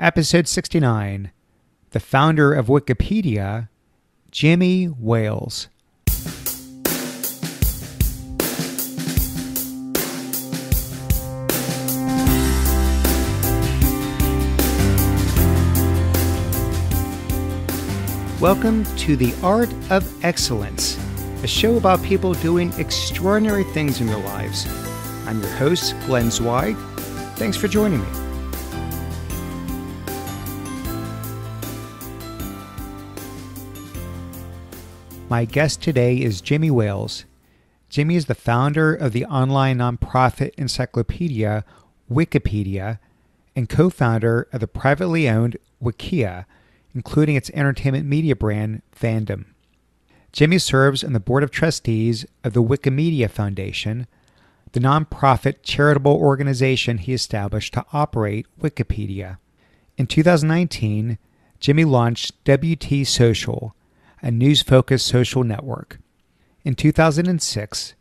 Episode 69 The Founder of Wikipedia, Jimmy Wales. Welcome to The Art of Excellence, a show about people doing extraordinary things in their lives. I'm your host, Glenn Zweig. Thanks for joining me. My guest today is Jimmy Wales. Jimmy is the founder of the online nonprofit encyclopedia Wikipedia and co founder of the privately owned Wikia, including its entertainment media brand, Fandom. Jimmy serves on the board of trustees of the Wikimedia Foundation, the nonprofit charitable organization he established to operate Wikipedia. In 2019, Jimmy launched WT Social, a news focused social network. In 2006,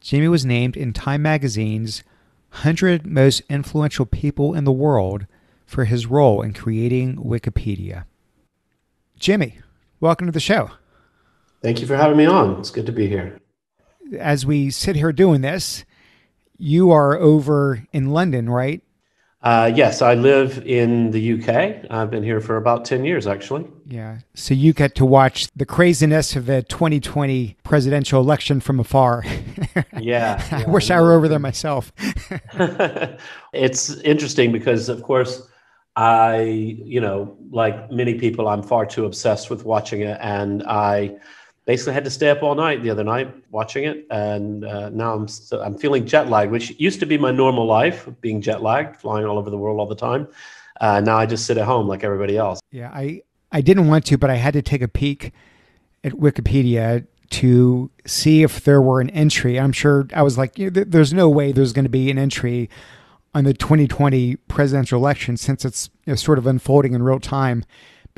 Jimmy was named in Time magazine's 100 Most Influential People in the World for his role in creating Wikipedia. Jimmy, welcome to the show. Thank you for having me on. It's good to be here. As we sit here doing this, you are over in London, right? Uh, yes, I live in the UK. I've been here for about 10 years, actually. Yeah. So you get to watch the craziness of the 2020 presidential election from afar. yeah, yeah. I wish I were over there myself. it's interesting because, of course, I, you know, like many people, I'm far too obsessed with watching it. And I, basically had to stay up all night the other night watching it, and uh, now I'm I'm feeling jet lagged, which used to be my normal life, being jet lagged, flying all over the world all the time. Uh, now I just sit at home like everybody else. Yeah, I I didn't want to, but I had to take a peek at Wikipedia to see if there were an entry. I'm sure I was like, you know, th- there's no way there's going to be an entry on the 2020 presidential election since it's you know, sort of unfolding in real time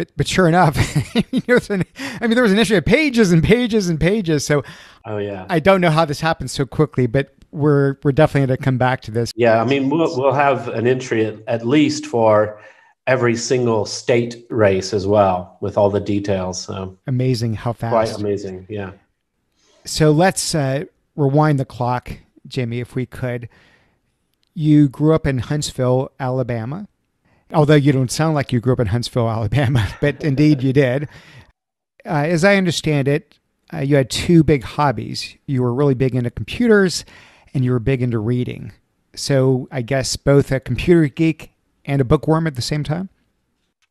but but sure enough, I mean, there was an issue of pages and pages and pages. So, oh yeah, I don't know how this happened so quickly, but we're we're definitely going to come back to this. Yeah, I mean, we'll we'll have an entry at, at least for every single state race as well, with all the details. So amazing how fast! Quite amazing, yeah. So let's uh, rewind the clock, Jimmy, if we could. You grew up in Huntsville, Alabama although you don't sound like you grew up in Huntsville, Alabama, but indeed you did. Uh, as I understand it, uh, you had two big hobbies. You were really big into computers and you were big into reading. So I guess both a computer geek and a bookworm at the same time?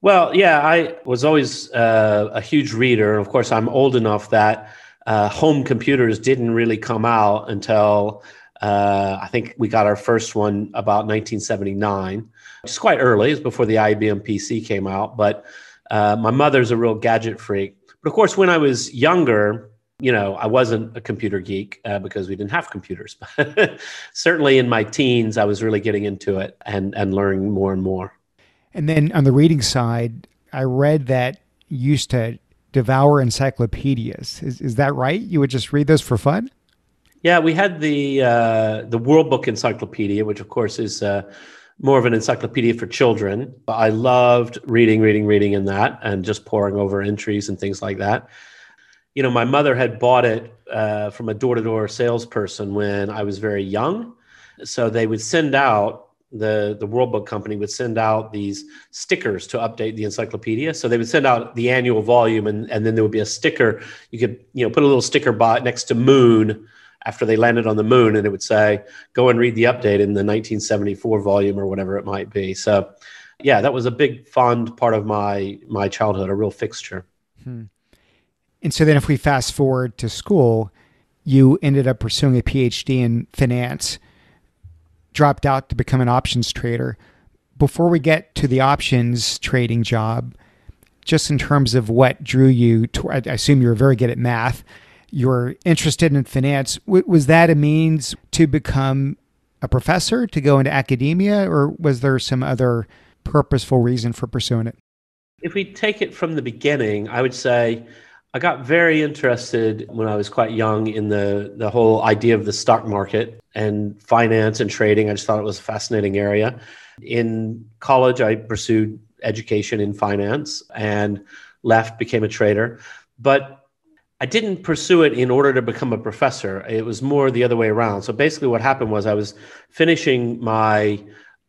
Well, yeah, I was always uh, a huge reader. Of course, I'm old enough that uh, home computers didn't really come out until uh, I think we got our first one about 1979. It's quite early. It's before the IBM PC came out. But uh, my mother's a real gadget freak. But of course, when I was younger, you know, I wasn't a computer geek uh, because we didn't have computers. But certainly in my teens, I was really getting into it and and learning more and more. And then on the reading side, I read that you used to devour encyclopedias. Is is that right? You would just read those for fun? Yeah, we had the uh, the World Book Encyclopedia, which of course is uh, more of an encyclopedia for children, but I loved reading, reading, reading in that and just poring over entries and things like that. You know, my mother had bought it uh, from a door to door salesperson when I was very young. So they would send out, the, the World Book Company would send out these stickers to update the encyclopedia. So they would send out the annual volume and, and then there would be a sticker. You could, you know, put a little sticker next to moon after they landed on the moon, and it would say, "Go and read the update in the 1974 volume or whatever it might be." So, yeah, that was a big fond part of my my childhood, a real fixture. Hmm. And so then, if we fast forward to school, you ended up pursuing a PhD in finance, dropped out to become an options trader. Before we get to the options trading job, just in terms of what drew you to, I assume you were very good at math you're interested in finance. W- was that a means to become a professor, to go into academia, or was there some other purposeful reason for pursuing it? If we take it from the beginning, I would say I got very interested when I was quite young in the, the whole idea of the stock market and finance and trading. I just thought it was a fascinating area. In college, I pursued education in finance and left, became a trader. But I didn't pursue it in order to become a professor. It was more the other way around. So basically, what happened was I was finishing my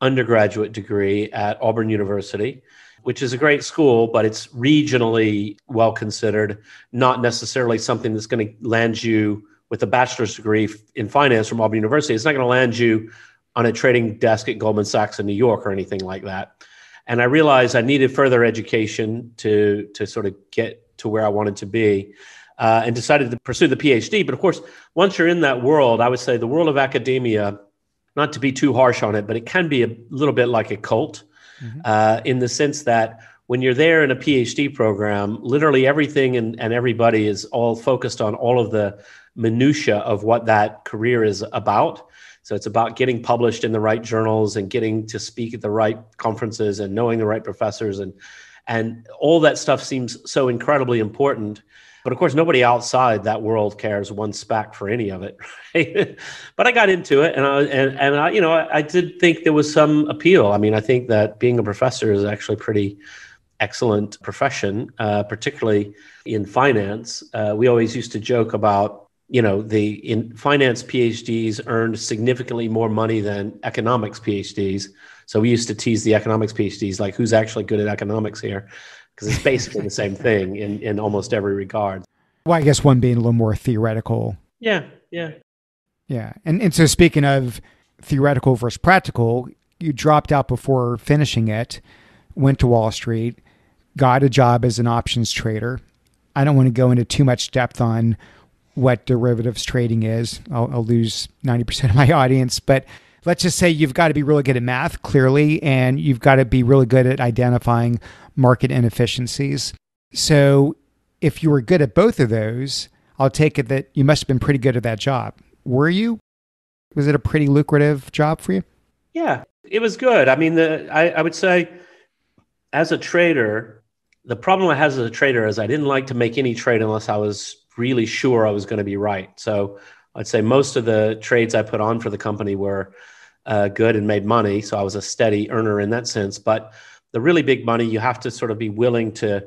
undergraduate degree at Auburn University, which is a great school, but it's regionally well considered, not necessarily something that's going to land you with a bachelor's degree in finance from Auburn University. It's not going to land you on a trading desk at Goldman Sachs in New York or anything like that. And I realized I needed further education to, to sort of get to where I wanted to be uh, and decided to pursue the PhD. But of course, once you're in that world, I would say the world of academia, not to be too harsh on it, but it can be a little bit like a cult mm-hmm. uh, in the sense that when you're there in a PhD program, literally everything and, and everybody is all focused on all of the minutia of what that career is about. So it's about getting published in the right journals and getting to speak at the right conferences and knowing the right professors and and all that stuff seems so incredibly important. But of course, nobody outside that world cares one spack for any of it. Right? but I got into it, and I and, and I, you know, I, I, did think there was some appeal. I mean, I think that being a professor is actually pretty excellent profession, uh, particularly in finance. Uh, we always used to joke about you know the in finance phds earned significantly more money than economics phds so we used to tease the economics phds like who's actually good at economics here because it's basically the same thing in, in almost every regard. Well, I guess one being a little more theoretical. Yeah, yeah. Yeah. And, and so speaking of theoretical versus practical, you dropped out before finishing it, went to Wall Street, got a job as an options trader. I don't want to go into too much depth on what derivatives trading is. I'll, I'll lose 90% of my audience, but let's just say you've got to be really good at math, clearly, and you've got to be really good at identifying market inefficiencies. So if you were good at both of those, I'll take it that you must have been pretty good at that job. Were you? Was it a pretty lucrative job for you? Yeah, it was good. I mean, the, I, I would say as a trader, the problem I had as a trader is I didn't like to make any trade unless I was really sure I was going to be right. So I'd say most of the trades I put on for the company were uh, good and made money. So I was a steady earner in that sense. But the really big money, you have to sort of be willing to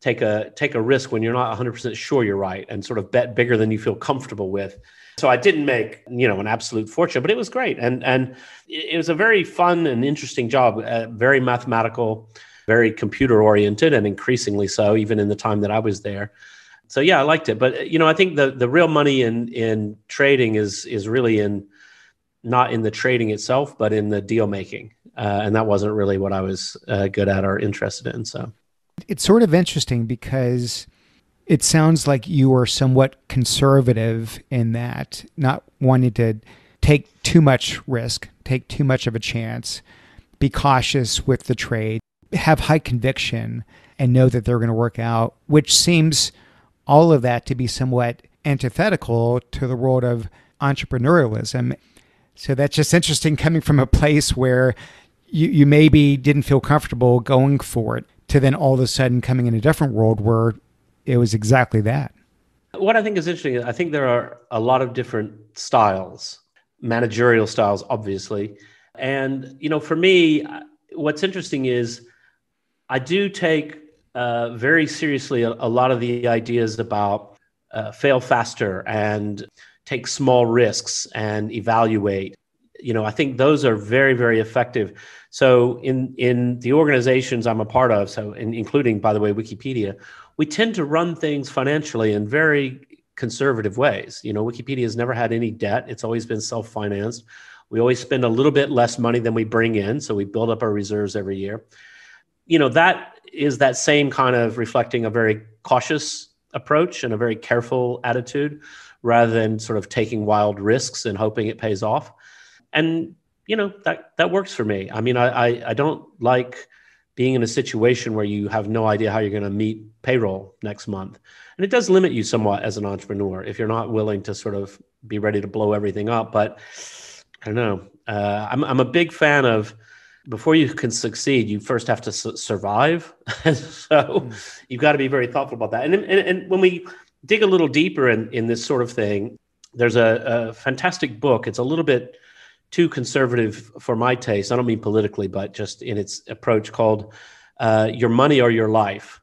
take a take a risk when you're not 100% sure you're right and sort of bet bigger than you feel comfortable with. So I didn't make, you know, an absolute fortune, but it was great. And and it was a very fun and interesting job, uh, very mathematical, very computer oriented and increasingly so even in the time that I was there so yeah, I liked it. But uh, you know, I think the the real money in in trading is is really in not in the trading itself, but in the deal making, uh, and that wasn't really what I was uh, good at or interested in. So it's sort of interesting because it sounds like you were somewhat conservative in that, not wanting to take too much risk, take too much of a chance, be cautious with the trade, have high conviction, and know that they're going to work out, which seems all of that to be somewhat antithetical to the world of entrepreneurialism. So that's just interesting coming from a place where you, you maybe didn't feel comfortable going for it to then all of a sudden coming in a different world where it was exactly that. What I think is interesting, I think there are a lot of different styles, managerial styles, obviously. And, you know, for me, what's interesting is I do take uh, very seriously a, a, lot of the ideas about uh, fail faster and take small risks and evaluate. You know, I think those are very, very effective. So in in the organizations I'm a part of, so in, including by the way Wikipedia, we tend to run things financially in very conservative ways. You know, Wikipedia has never had any debt; it's always been self-financed. We always spend a little bit less money than we bring in, so we build up our reserves every year. You know that is that same kind of reflecting a very cautious approach and a very careful attitude rather than sort of taking wild risks and hoping it pays off. And you know that that works for me. I mean, I I, I don't like being in a situation where you have no idea how you're going to meet payroll next month. And it does limit you somewhat as an entrepreneur if you're not willing to sort of be ready to blow everything up. But I don't know. Uh, I'm, I'm a big fan of before you can succeed, you first have to su- survive. so hmm. you've got to be very thoughtful about that. And, and, and, when we dig a little deeper in, in this sort of thing, there's a, a fantastic book. It's a little bit too conservative for my taste. I don't mean politically, but just in its approach called uh, Your Money or Your Life,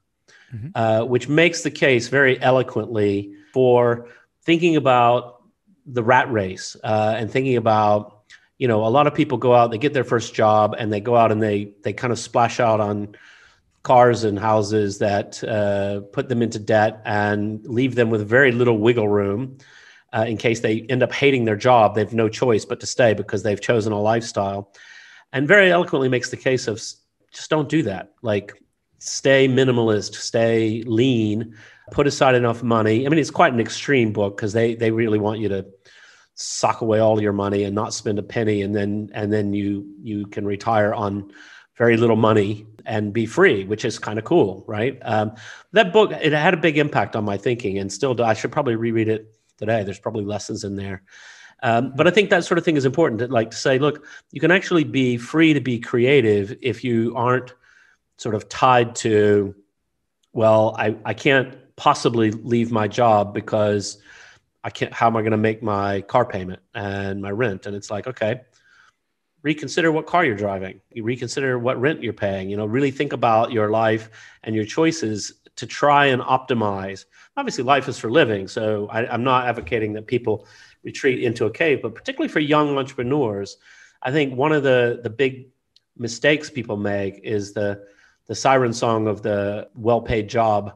mm-hmm. uh, which makes the case very eloquently for thinking about the rat race uh, and thinking about you know, a lot of people go out, they get their first job, and they go out and they they kind of splash out on cars and houses that uh, put them into debt and leave them with very little wiggle room. Uh, in case they end up hating their job, they've no choice but to stay because they've chosen a lifestyle. And very eloquently makes the case of just don't do that. Like, stay minimalist, stay lean, put aside enough money. I mean, it's quite an extreme book because they they really want you to Suck away all your money and not spend a penny and then and then you you can retire on very little money and be free which is kind of cool right um, that book it had a big impact on my thinking and still do, i should probably reread it today there's probably lessons in there um, but i think that sort of thing is important to like to say look you can actually be free to be creative if you aren't sort of tied to well i, I can't possibly leave my job because I can't, how am I going to make my car payment and my rent? And it's like, okay, reconsider what car you're driving. You reconsider what rent you're paying. You know, really think about your life and your choices to try and optimize. Obviously, life is for living. So I, am not advocating that people retreat into a cave, but particularly for young entrepreneurs, I think one of the, the big mistakes people make is the, the siren song of the well paid job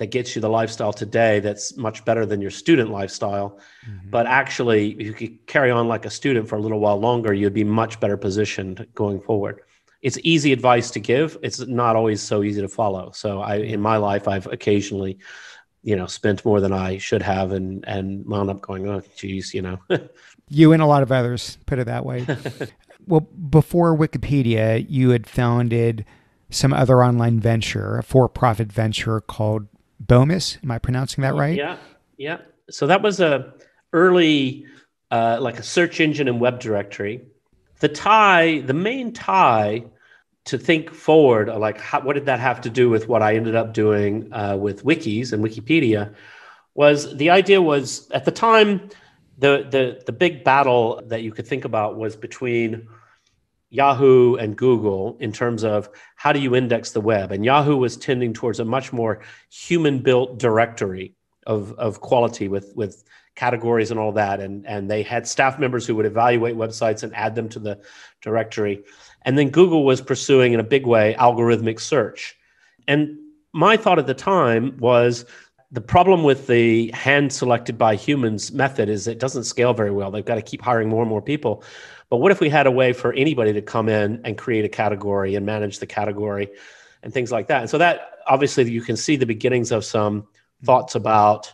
that gets you the lifestyle today that's much better than your student lifestyle. Mm-hmm. But actually, if you could carry on like a student for a little while longer, you'd be much better positioned going forward. It's easy advice to give. It's not always so easy to follow. So I, in my life, I've occasionally, you know, spent more than I should have, and and wound up going, oh, geez, you know. you and a lot of others put it that way. well, before Wikipedia, you had founded some other online venture, a for-profit venture called Bomis. Am I pronouncing that right? Yeah, yeah. So that was a early, uh, like a search engine and web directory. The tie, the main tie to think forward, like how, what did that have to do with what I ended up doing uh, with wikis and Wikipedia, was the idea was at the time, the the the big battle that you could think about was between Yahoo and Google in terms of how do you index the web. And Yahoo was tending towards a much more human built directory of, of quality with, with categories and all that. And, and they had staff members who would evaluate websites and add them to the directory. And then Google was pursuing in a big way algorithmic search. And my thought at the time was the problem with the hand selected by humans method is it doesn't scale very well. They've got to keep hiring more and more people. But what if we had a way for anybody to come in and create a category and manage the category and things like that? And so that obviously you can see the beginnings of some mm-hmm. thoughts about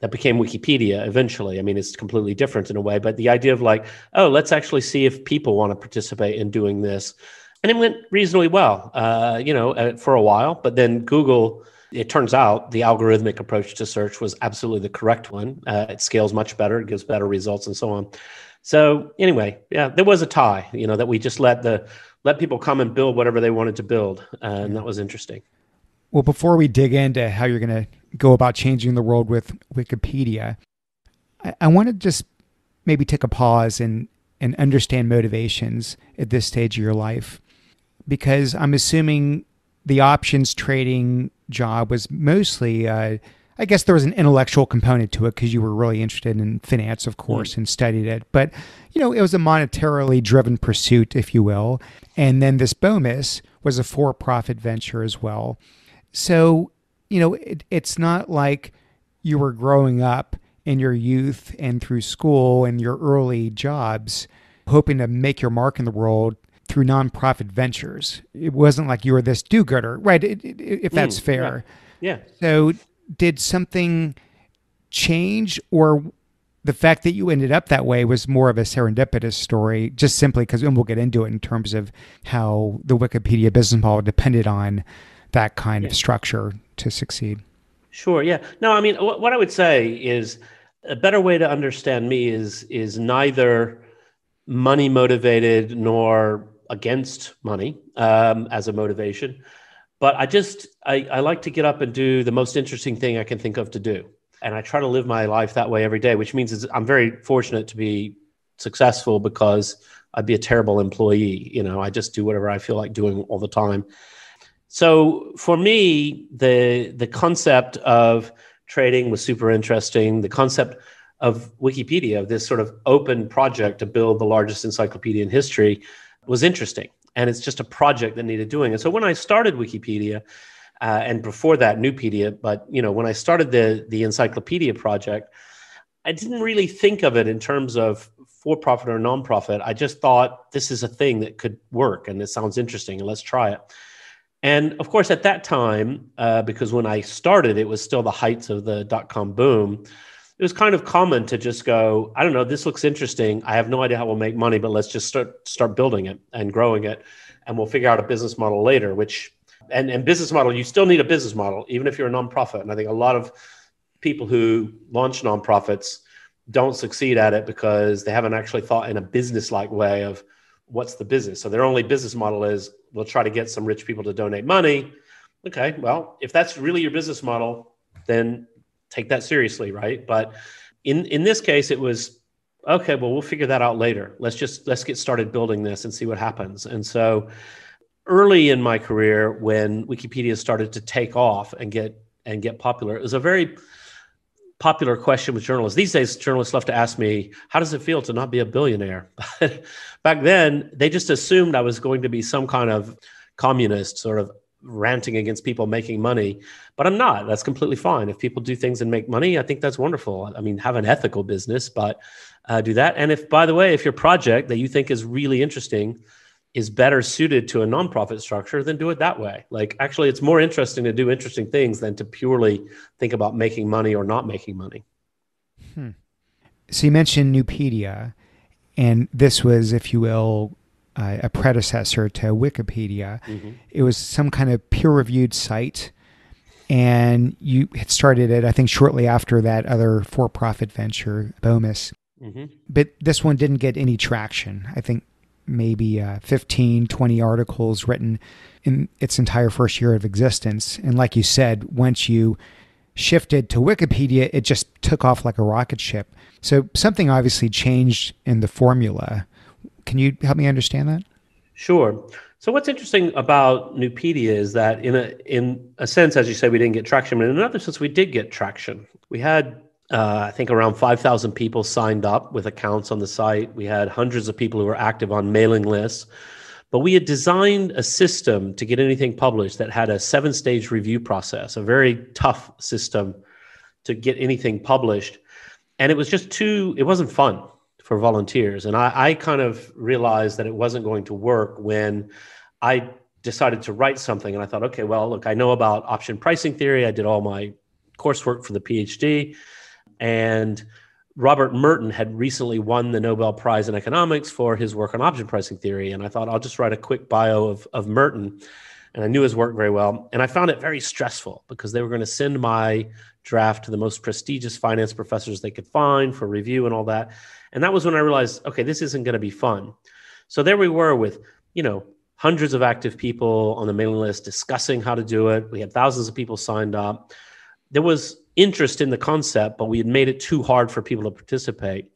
that became Wikipedia eventually. I mean, it's completely different in a way, but the idea of like, oh, let's actually see if people want to participate in doing this. And it went reasonably well, uh, you know, uh, for a while. But then Google, it turns out the algorithmic approach to search was absolutely the correct one. Uh, it scales much better, it gives better results, and so on. So anyway, yeah, there was a tie, you know, that we just let the let people come and build whatever they wanted to build, uh, and that was interesting. Well, before we dig into how you're going to go about changing the world with Wikipedia, I, I want to just maybe take a pause and and understand motivations at this stage of your life, because I'm assuming the options trading job was mostly uh, I guess there was an intellectual component to it because you were really interested in finance, of hmm. course, mm. and studied it. But, you know, it was a monetarily driven pursuit, if you will. And then this Bomis was a for profit venture as well. So, you know, it, it's not like you were growing up in your youth and through school and your early jobs hoping to make your mark in the world through nonprofit ventures. It wasn't like you were this do gooder, right? It, it, if hmm. that's mm, fair. yeah. yeah. So, did something change or the fact that you ended up that way was more of a serendipitous story, just simply because, and we'll get into it in terms of how the Wikipedia business model depended on that kind yeah. of structure to succeed. Sure. Yeah. No, I mean, what, what I would say is a better way to understand me is is neither money motivated nor against money um, as a motivation but I just I, I like to get up and do the most interesting thing I can think of to do. And I try to live my life that way every day, which means I'm very fortunate to be successful because I'd be a terrible employee. You know, I just do whatever I feel like doing all the time. So for me, the the concept of trading was super interesting. The concept of Wikipedia, this sort of open project to build the largest encyclopedia in history, was interesting and it's just a project that needed doing. And so when I started Wikipedia, uh, and before that Newpedia, but you know when I started the the encyclopedia project, I didn't really think of it in terms of for profit or nonprofit. I just thought this is a thing that could work and it sounds interesting and let's try it. And of course, at that time, uh, because when I started, it was still the heights of the dot com boom it was kind of common to just go, I don't know, this looks interesting. I have no idea how we'll make money, but let's just start start building it and growing it, and we'll figure out a business model later. Which and and business model, you still need a business model, even if you're a nonprofit. And I think a lot of people who launch nonprofits don't succeed at it because they haven't actually thought in a business like way of what's the business. So their only business model is we'll try to get some rich people to donate money. Okay, well, if that's really your business model, then take that seriously, right? But in in this case, it was okay. Well, we'll figure that out later. Let's just let's get started building this and see what happens. And so early in my career when wikipedia started to take off and get and get popular it was a very popular question with journalists these days journalists love to ask me how does it feel to not be a billionaire back then they just assumed i was going to be some kind of communist sort of ranting against people making money, but I'm not. That's completely fine. If people do things and make money, I think that's wonderful. I mean, have an ethical business, but uh, do that. And if, by the way, if your project that you think is really interesting is better suited to a nonprofit structure, then do it that way. Like, actually, it's more interesting to do interesting things than to purely think about making money or not making money. Hmm. So you mentioned Nupedia, and this was, if you will, uh, a predecessor to Wikipedia. Mm-hmm. It was some kind of peer reviewed site. And you had started it, I think, shortly after that other for profit venture, Bomis, Mm-hmm. But this one didn't get any traction. I think maybe uh, 15, 20 articles written in its entire first year of existence. And like you said, once you shifted to Wikipedia, it just took off like a rocket ship. So something obviously changed in the formula. Can you help me understand that? Sure. So what's interesting about Nupedia is that in a in a sense, as you say, we didn't get traction, but in another sense, we did get traction. We had uh, I think around 5,000 people signed up with accounts on the site. We had hundreds of people who were active on mailing lists. But we had designed a system to get anything published that had a seven stage review process, a very tough system to get anything published. And it was just too, it wasn't fun for volunteers. And I, I kind of realized that it wasn't going to work when I decided to write something and I thought, okay, well, look, I know about option pricing theory. I did all my coursework for the PhD. And Robert Merton had recently won the Nobel Prize in Economics for his work on option pricing theory. And I thought, I'll just write a quick bio of, of Merton. And I knew his work very well. And I found it very stressful because they were going to send my draft to the most prestigious finance professors they could find for review and all that. And that was when I realized, okay, this isn't going to be fun. So there we were with, you know, hundreds of active people on the mailing list discussing how to do it. We had thousands of people signed up. There was interest in the concept, but we had made it too hard for people to participate.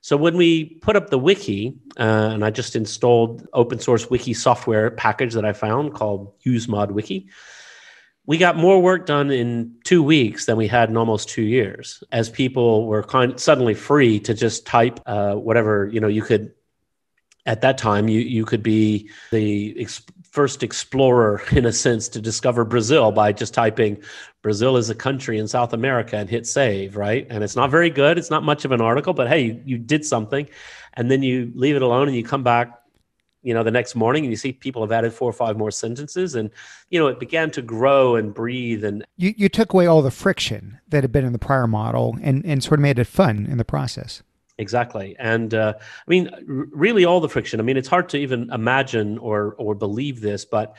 So when we put up the wiki, uh, and I just installed open source wiki software package that I found called UseMod Wiki, we got more work done in two weeks than we had in almost two years as people were suddenly free to just type uh, whatever you know you could at that time you, you could be the ex- first explorer in a sense to discover brazil by just typing brazil is a country in south america and hit save right and it's not very good it's not much of an article but hey you, you did something and then you leave it alone and you come back you know the next morning and you see people have added four or five more sentences and you know it began to grow and breathe and you, you took away all the friction that had been in the prior model and and sort of made it fun in the process exactly and uh, i mean really all the friction i mean it's hard to even imagine or or believe this but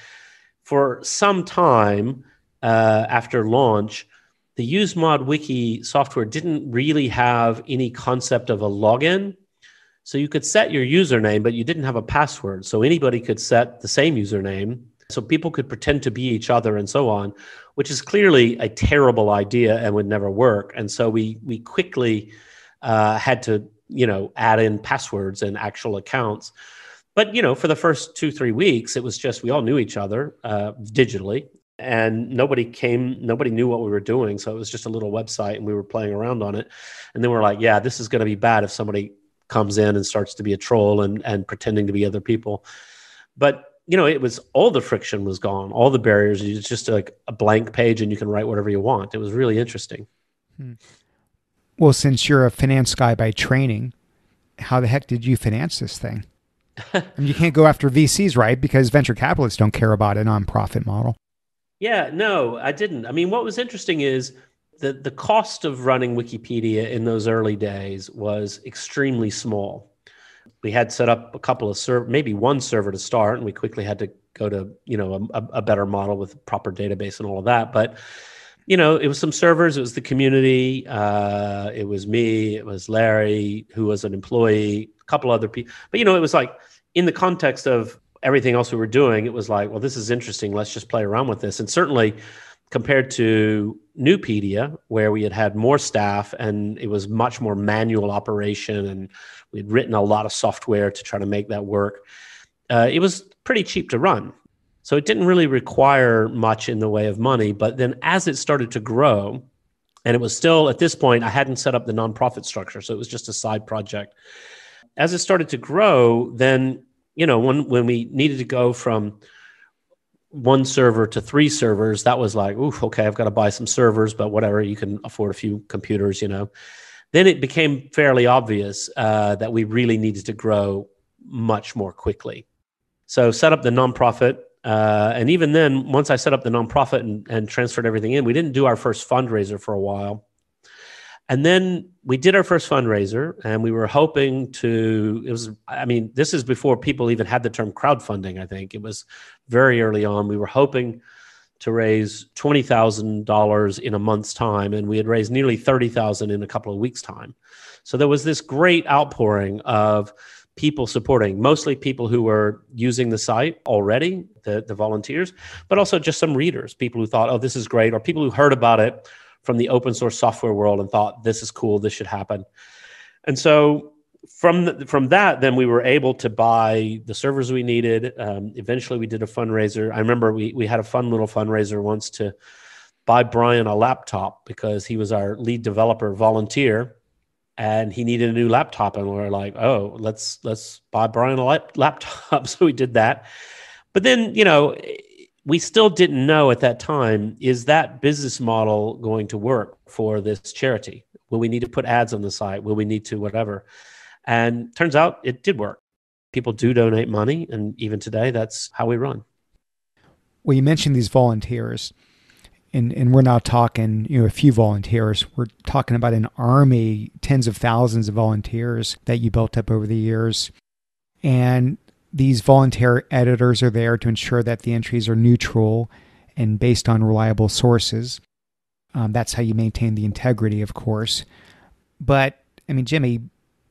for some time uh, after launch the use mod wiki software didn't really have any concept of a login so you could set your username, but you didn't have a password. So anybody could set the same username. So people could pretend to be each other and so on, which is clearly a terrible idea and would never work. And so we we quickly uh, had to you know add in passwords and actual accounts. But you know, for the first two three weeks, it was just we all knew each other uh, digitally, and nobody came nobody knew what we were doing so it was just a little website and we were playing around on it and then we are like yeah this is going to be bad if somebody comes in and starts to be a troll and and pretending to be other people. But you know, it was all the friction was gone, all the barriers. It's just like a blank page, and you can write whatever you want. It was really interesting. Hmm. Well, since you're a finance guy by training, how the heck did you finance this thing? you can't go after VCs, right? Because venture capitalists don't care about a nonprofit model. Yeah, no, I didn't. I mean, what was interesting is the, the cost of running Wikipedia in those early days was extremely small. We had set up a couple of server, maybe one server to start, and we quickly had to go to you know a, a better model with proper database and all of that. But you know, it was some servers, it was the community, uh, it was me, it was Larry, who was an employee, a couple other people. But you know, it was like in the context of everything else we were doing, it was like, well, this is interesting. Let's just play around with this. And certainly, compared to Newpedia, where we had had more staff and it was much more manual operation, and we'd written a lot of software to try to make that work. Uh, it was pretty cheap to run. So it didn't really require much in the way of money. But then as it started to grow, and it was still at this point, I hadn't set up the nonprofit structure. So it was just a side project. As it started to grow, then, you know, when, when we needed to go from one server to three servers, that was like, ooh, okay, I've got to buy some servers, but whatever, you can afford a few computers, you know. Then it became fairly obvious uh, that we really needed to grow much more quickly. So set up the nonprofit. Uh, and even then, once I set up the nonprofit and, and transferred everything in, we didn't do our first fundraiser for a while. And then we did our first fundraiser, and we were hoping to. It was, I mean, this is before people even had the term crowdfunding. I think it was very early on. We were hoping to raise twenty thousand dollars in a month's time, and we had raised nearly thirty thousand in a couple of weeks' time. So there was this great outpouring of people supporting, mostly people who were using the site already, the the volunteers, but also just some readers, people who thought, "Oh, this is great," or people who heard about it from the open source software world and thought this is cool, this should happen. And so from the, from that, then we were able to buy the servers we needed. Um, eventually, we did a fundraiser. I remember we we had a fun little fundraiser once to buy Brian a laptop because he was our lead developer volunteer, and he needed a new laptop. And we were like, "Oh, let's let's buy Brian a lap- laptop." so we did that. But then, you know, we still didn't know at that time is that business model going to work for this charity? Will we need to put ads on the site? Will we need to whatever? And turns out it did work. People do donate money. And even today, that's how we run. Well, you mentioned these volunteers. And, and we're not talking you know a few volunteers we're talking about an army tens of thousands of volunteers that you built up over the years and these volunteer editors are there to ensure that the entries are neutral and based on reliable sources. Um, that's how you maintain the integrity, of course. But, I mean, Jimmy,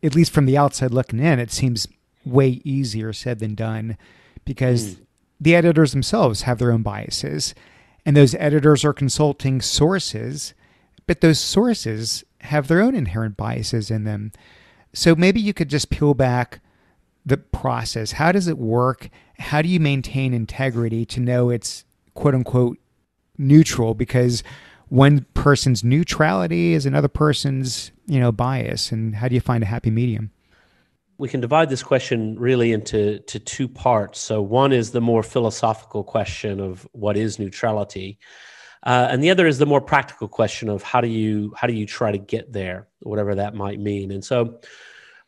at least from the outside looking in, it seems way easier said than done because mm. the editors themselves have their own biases. And those editors are consulting sources, but those sources have their own inherent biases in them. So maybe you could just peel back the process? How does it work? How do you maintain integrity to know it's quote unquote neutral? Because one person's neutrality is another person's, you know, bias. And how do you find a happy medium? We can divide this question really into to two parts. So one is the more philosophical question of what is neutrality, uh, and the other is the more practical question of how do you how do you try to get there, whatever that might mean. And so,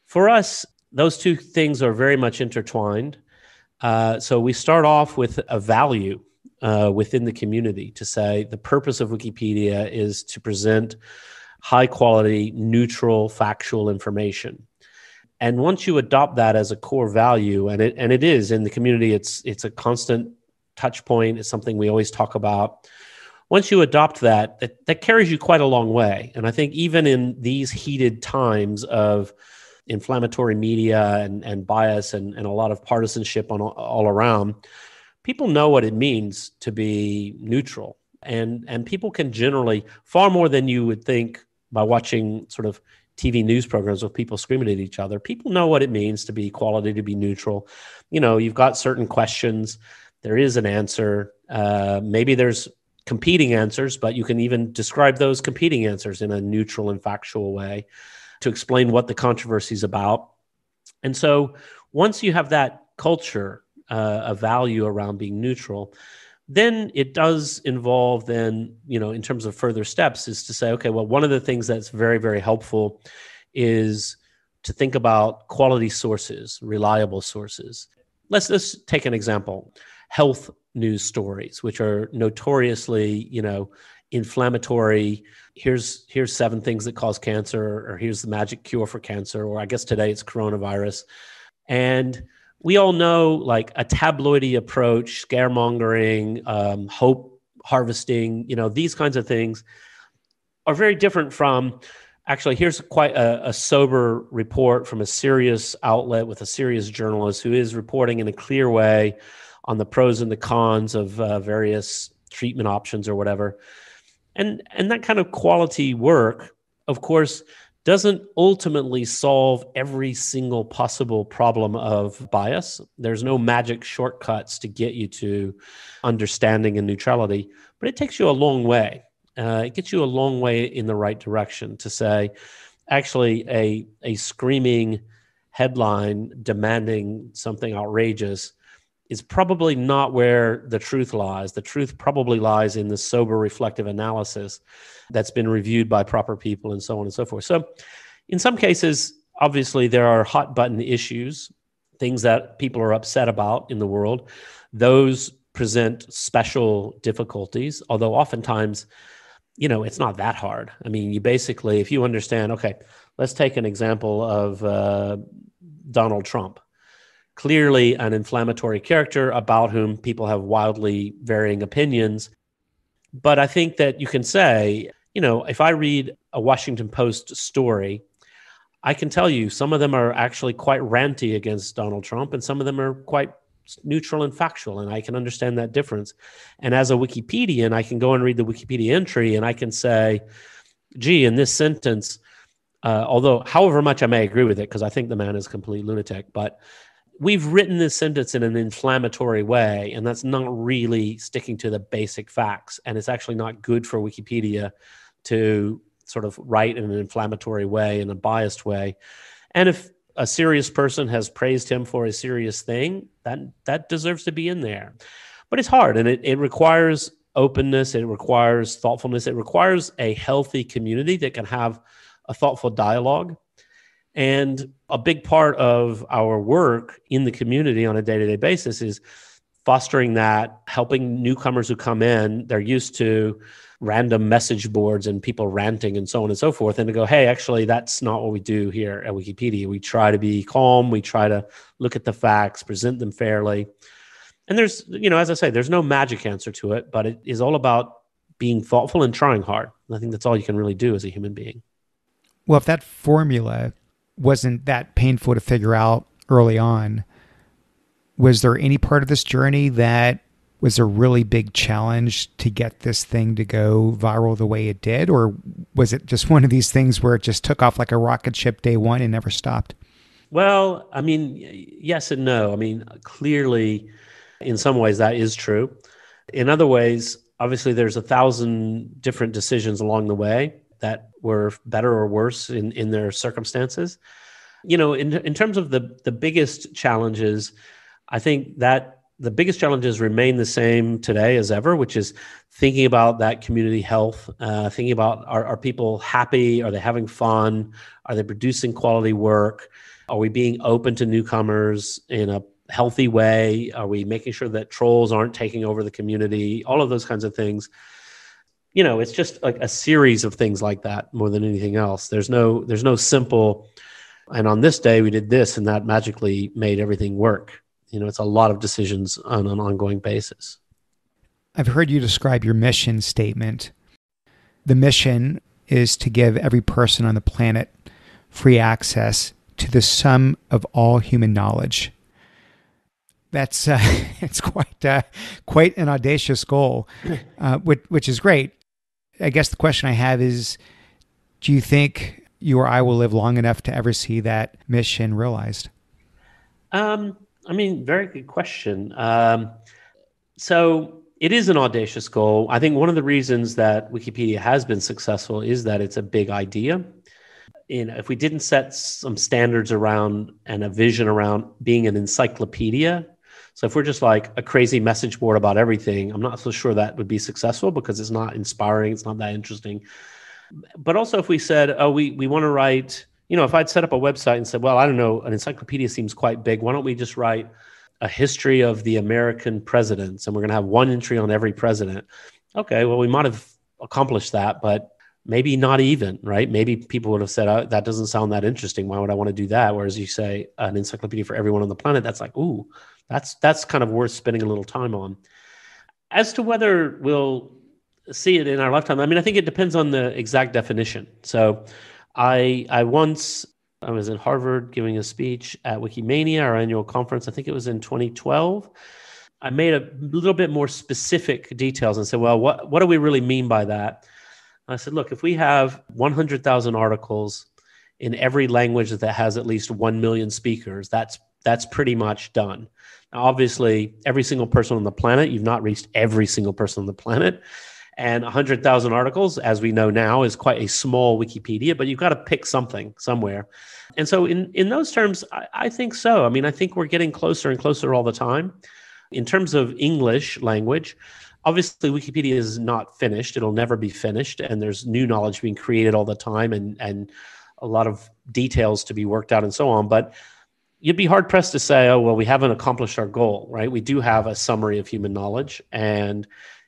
for us, those two things are very much intertwined. Uh, so we start off with a value uh, within the community to say the purpose of Wikipedia is to present high quality, neutral, factual information. And once you adopt that as a core value, and it and it is in the community, it's it's a constant touch point. It's something we always talk about. Once you adopt that, that, that carries you quite a long way. And I think even in these heated times of inflammatory media and, and bias and, and a lot of partisanship on all, all around, people know what it means to be neutral. And, and people can generally, far more than you would think by watching sort of TV news programs with people screaming at each other, people know what it means to be equality, to be neutral. You know, you've got certain questions, there is an answer. Uh, maybe there's competing answers, but you can even describe those competing answers in a neutral and factual way to explain what the controversy is about. And so once you have that culture uh, of value around being neutral, then it does involve then you know in terms of further steps is to say okay well one of the things that's very very helpful is to think about quality sources reliable sources let's let's take an example health news stories which are notoriously you know inflammatory here's here's seven things that cause cancer or here's the magic cure for cancer or i guess today it's coronavirus and we all know like a tabloidy approach scaremongering um, hope harvesting you know these kinds of things are very different from actually here's quite a, a sober report from a serious outlet with a serious journalist who is reporting in a clear way on the pros and the cons of uh, various treatment options or whatever and and that kind of quality work of course doesn't ultimately solve every single possible problem of bias. There's no magic shortcuts to get you to understanding and neutrality, but it takes you a long way. Uh, it gets you a long way in the right direction to say, actually, a, a screaming headline demanding something outrageous is probably not where the truth lies. The truth probably lies in the sober reflective analysis that's been reviewed by proper people and so on and so forth. So, in some cases, obviously, there are hot button issues, things that people are upset about in the world. Those present special difficulties, although oftentimes, you know, it's not that hard. I mean, you basically, if you understand, okay, let's take an example of uh, Donald Trump clearly an inflammatory character about whom people have wildly varying opinions. But I think that you can say, you know, if I read a Washington Post story, I can tell you some of them are actually quite ranty against Donald Trump, and some of them are quite neutral and factual. And I can understand that difference. And as a Wikipedian, I can go and read the Wikipedia entry and I can say, gee, in this sentence, uh, although however much I may agree with it, because I think the man is a complete lunatic, but we've written this sentence in an inflammatory way, and that's not really sticking to the basic facts. And it's actually not good for Wikipedia to sort of write in an inflammatory way, in a biased way. And if a serious person has praised him for a serious thing, that that deserves to be in there. But it's hard, and it, it requires openness, it requires thoughtfulness, it requires a healthy community that can have a thoughtful dialogue and a big part of our work in the community on a day to day basis is fostering that, helping newcomers who come in. They're used to random message boards and people ranting and so on and so forth. And to go, hey, actually, that's not what we do here at Wikipedia. We try to be calm, we try to look at the facts, present them fairly. And there's, you know, as I say, there's no magic answer to it, but it is all about being thoughtful and trying hard. And I think that's all you can really do as a human being. Well, if that formula wasn't that painful to figure out early on. Was there any part of this journey that was a really big challenge to get this thing to go viral the way it did? Or was it just one of these things where it just took off like a rocket ship day one and never stopped? Well, I mean, yes and no. I mean, clearly, in some ways, that is true. In other ways, obviously, there's a thousand different decisions along the way that were better or worse in, in their circumstances. You know, in, in terms of the, the biggest challenges, I think that the biggest challenges remain the same today as ever, which is thinking about that community health, uh, thinking about are, are people happy? Are they having fun? Are they producing quality work? Are we being open to newcomers in a healthy way? Are we making sure that trolls aren't taking over the community? All of those kinds of things you know it's just like a series of things like that more than anything else there's no there's no simple and on this day we did this and that magically made everything work you know it's a lot of decisions on an ongoing basis i've heard you describe your mission statement the mission is to give every person on the planet free access to the sum of all human knowledge that's uh, it's quite uh, quite an audacious goal, uh, which which is great. I guess the question I have is do you think you or I will live long enough to ever see that mission realized? Um, I mean, very good question. Um, so it is an audacious goal. I think one of the reasons that Wikipedia has been successful is that it's a big idea. You know, if we didn't set some standards around and a vision around being an encyclopedia, so if we're just like a crazy message board about everything, I'm not so sure that would be successful because it's not inspiring, it's not that interesting. But also if we said, oh, we we want to write, you know, if I'd set up a website and said, well, I don't know, an encyclopedia seems quite big. Why don't we just write a history of the American presidents and we're going to have one entry on every president. Okay, well, we might have accomplished that, but maybe not even, right? Maybe people would have said, oh, that doesn't sound that interesting. Why would I want to do that? Whereas you say an encyclopedia for everyone on the planet, that's like, ooh, that's that's kind of worth spending a little time on. As to whether we'll see it in our lifetime, I mean, I think it depends on the exact definition. So, I I once I was at Harvard giving a speech at Wikimania, our annual conference. I think it was in 2012. I made a little bit more specific details and said, well, what, what do we really mean by that? I said, look, if we have 100,000 articles in every language that has at least 1 million speakers, that's that's pretty much done. Now, obviously, every single person on the planet, you've not reached every single person on the planet. And 100,000 articles, as we know now, is quite a small Wikipedia, but you've got to pick something somewhere. And so, in, in those terms, I, I think so. I mean, I think we're getting closer and closer all the time. In terms of English language, obviously wikipedia is not finished it'll never be finished and there's new knowledge being created all the time and and a lot of details to be worked out and so on but you'd be hard pressed to say, oh, well, we haven't accomplished our goal, right? We do have a summary of human knowledge and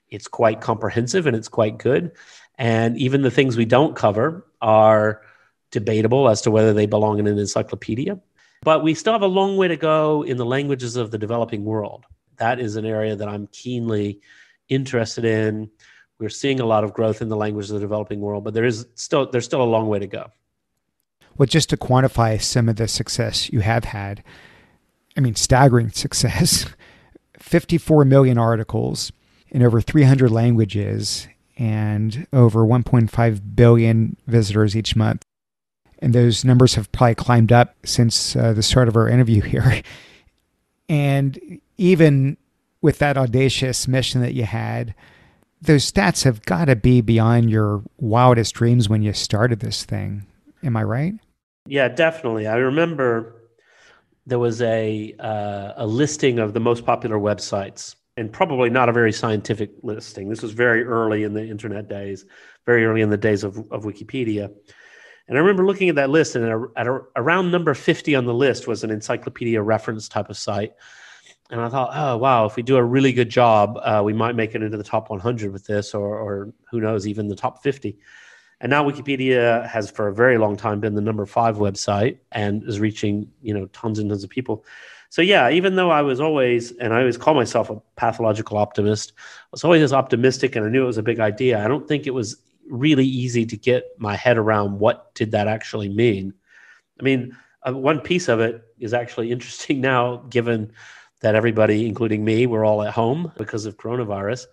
it's quite comprehensive and it's quite good. And even the things we don't cover are debatable as to whether they belong in an encyclopedia. But we still have a long way to go in the languages of the developing world. That is an area that I'm keenly interested in. We're seeing a lot of growth in the languages of the developing world, but there is still there's still a long way to go. Well, just to quantify some of the success you have had, I mean, staggering success 54 million articles in over 300 languages and over 1.5 billion visitors each month. And those numbers have probably climbed up since uh, the start of our interview here. And even with that audacious mission that you had, those stats have got to be beyond your wildest dreams when you started this thing. Am I right? Yeah, definitely. I remember there was a uh, a listing of the most popular websites, and probably not a very scientific listing. This was very early in the internet days, very early in the days of, of Wikipedia. And I remember looking at that list, and at a, around number 50 on the list was an encyclopedia reference type of site. And I thought, oh, wow, if we do a really good job, uh, we might make it into the top 100 with this, or, or who knows, even the top 50. And now Wikipedia has for a very long time been the number five website and is reaching, you know, tons and tons of people. So yeah, even though I was always, and I always call myself a pathological optimist, I was always as optimistic and I knew it was a big idea. I don't think it was really easy to get my head around what did that actually mean. I mean, uh, one piece of it is actually interesting now, given that everybody, including me, we're all at home because of coronavirus.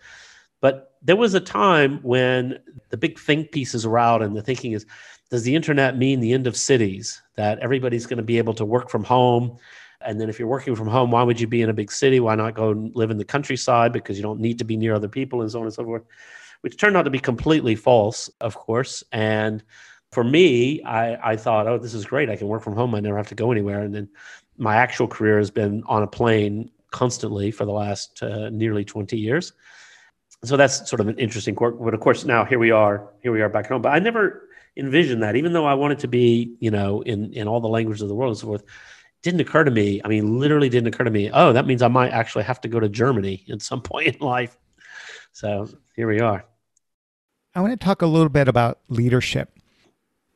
But there was a time when the big think pieces were out, and the thinking is, does the internet mean the end of cities? That everybody's going to be able to work from home. And then if you're working from home, why would you be in a big city? Why not go and live in the countryside because you don't need to be near other people and so on and so forth? Which turned out to be completely false, of course. And for me, I, I thought, oh, this is great. I can work from home. I never have to go anywhere. And then my actual career has been on a plane constantly for the last uh, nearly 20 years so that's sort of an interesting quirk. But of course, now here we are, here we are back home. But I never envisioned that, even though I wanted to be, you know, in in all the languages of the world and so forth. Didn't occur to me. I mean, literally didn't occur to me. Oh, that means I might actually have to go to Germany at some point in life. So here we are. I want to talk a little bit about leadership.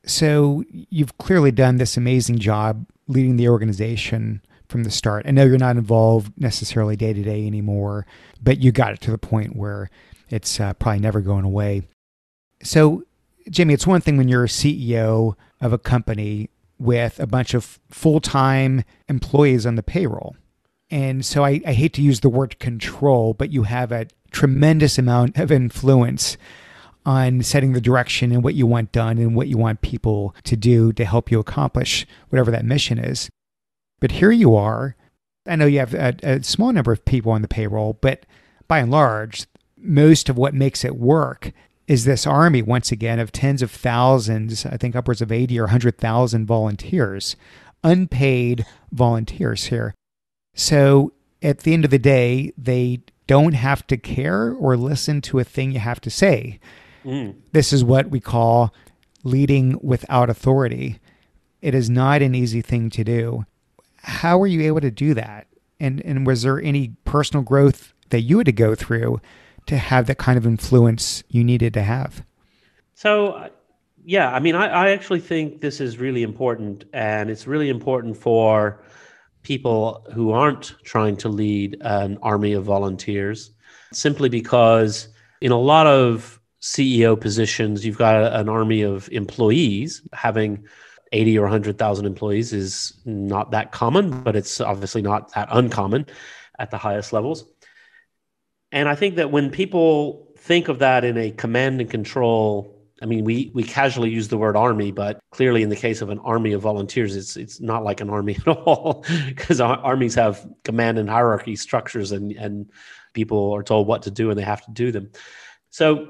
So you've clearly done this amazing job leading the organization from the start. I know you're not involved necessarily day to day anymore, but you got it to the point where it's uh, probably never going away. So, Jamie, it's one thing when you're a CEO of a company with a bunch of full time employees on the payroll. And so I, I hate to use the word control, but you have a tremendous amount of influence on setting the direction and what you want done and what you want people to do to help you accomplish whatever that mission is. But here you are. I know you have a, a small number of people on the payroll, but by and large, most of what makes it work is this army once again of tens of thousands, I think upwards of 80 or 100,000 volunteers, unpaid volunteers here. So at the end of the day, they don't have to care or listen to a thing you have to say. Mm. This is what we call leading without authority. It is not an easy thing to do how were you able to do that? And and was there any personal growth that you had to go through to have that kind of influence you needed to have? So yeah, I mean, I, I actually think this is really important, and it's really important for people who aren't trying to lead an army of volunteers, simply because in a lot of CEO positions, you've got an army of employees having 80 or 100,000 employees is not that common, but it's obviously not that uncommon at the highest levels. And I think that when people think of that in a command and control, I mean, we, we casually use the word army, but clearly in the case of an army of volunteers, it's, it's not like an army at all because armies have command and hierarchy structures and, and people are told what to do and they have to do them. So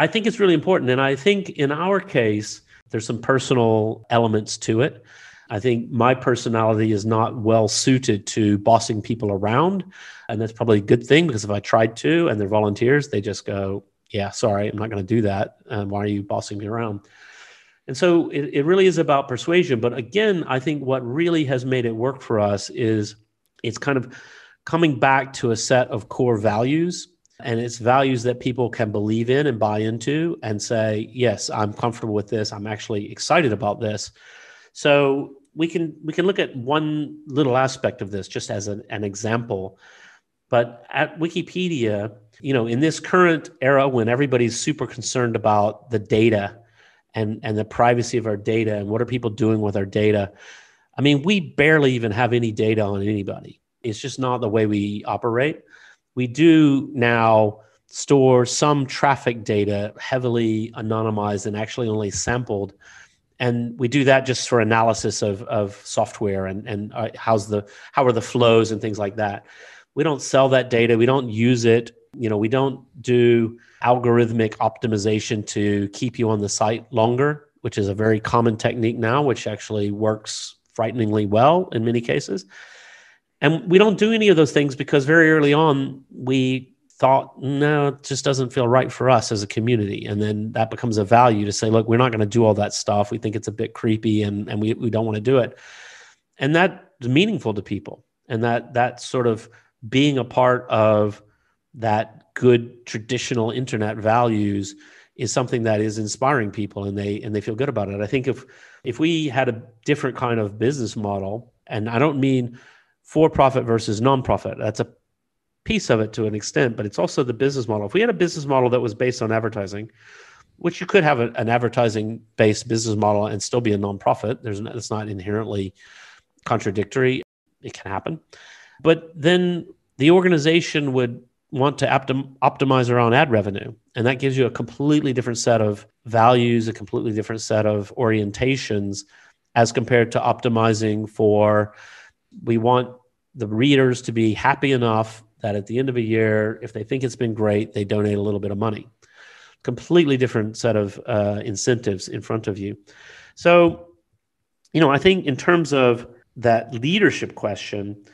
I think it's really important. And I think in our case, there's some personal elements to it. I think my personality is not well suited to bossing people around. And that's probably a good thing because if I tried to and they're volunteers, they just go, Yeah, sorry, I'm not going to do that. Um, why are you bossing me around? And so it, it really is about persuasion. But again, I think what really has made it work for us is it's kind of coming back to a set of core values and it's values that people can believe in and buy into and say, yes, I'm comfortable with this. I'm actually excited about this. So we can we can look at one little aspect of this just as an, an example. But at Wikipedia, you know, in this current era when everybody's super concerned about the data and, and the privacy of our data and what are people doing with our data, I mean, we barely even have any data on anybody. It's just not the way we operate we do now store some traffic data heavily anonymized and actually only sampled. And we do that just for analysis of, of software and, and uh, how's the, how are the flows and things like that. We don't sell that data. We don't use it. You know, we don't do algorithmic optimization to keep you on the site longer, which is a very common technique now, which actually works frighteningly well in many cases. And we don't do any of those things because very early on we thought, no, it just doesn't feel right for us as a community. And then that becomes a value to say, look, we're not going to do all that stuff. We think it's a bit creepy and, and we, we don't want to do it. And that's meaningful to people. And that that sort of being a part of that good traditional internet values is something that is inspiring people and they and they feel good about it. I think if if we had a different kind of business model, and I don't mean for profit versus nonprofit. That's a piece of it to an extent, but it's also the business model. If we had a business model that was based on advertising, which you could have a, an advertising based business model and still be a nonprofit, there's no, it's not inherently contradictory. It can happen. But then the organization would want to optim- optimize around ad revenue. And that gives you a completely different set of values, a completely different set of orientations as compared to optimizing for we want the readers to be happy enough that at the end of a year, if they think it's been great, they donate a little bit of money. Completely different set of uh, incentives in front of you. So, you know, I think in terms of that leadership question,